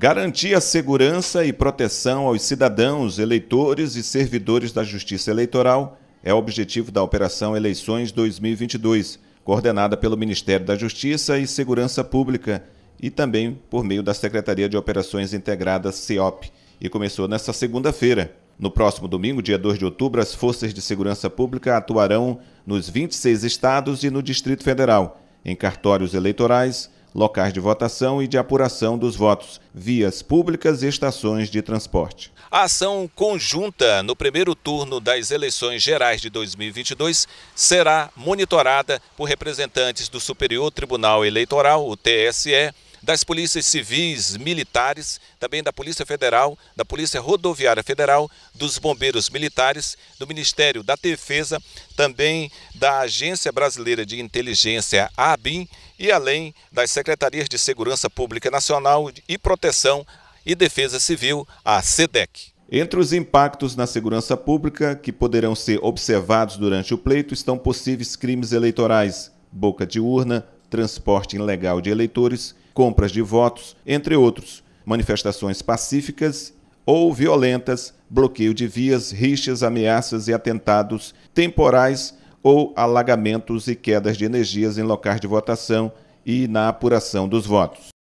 Garantir a segurança e proteção aos cidadãos, eleitores e servidores da Justiça Eleitoral é o objetivo da Operação Eleições 2022, coordenada pelo Ministério da Justiça e Segurança Pública e também por meio da Secretaria de Operações Integradas CEOP, e começou nesta segunda-feira. No próximo domingo, dia 2 de outubro, as forças de segurança pública atuarão nos 26 estados e no Distrito Federal, em cartórios eleitorais, locais de votação e de apuração dos votos, vias públicas e estações de transporte. A ação conjunta no primeiro turno das eleições gerais de 2022 será monitorada por representantes do Superior Tribunal Eleitoral, o TSE, das polícias civis, militares, também da Polícia Federal, da Polícia Rodoviária Federal, dos Bombeiros Militares, do Ministério da Defesa, também da Agência Brasileira de Inteligência, ABIN, e além das Secretarias de Segurança Pública Nacional e Proteção e Defesa Civil, a SEDEC. Entre os impactos na segurança pública que poderão ser observados durante o pleito estão possíveis crimes eleitorais, boca de urna, transporte ilegal de eleitores, compras de votos, entre outros, manifestações pacíficas ou violentas, bloqueio de vias, rixas, ameaças e atentados temporais ou alagamentos e quedas de energias em locais de votação e na apuração dos votos.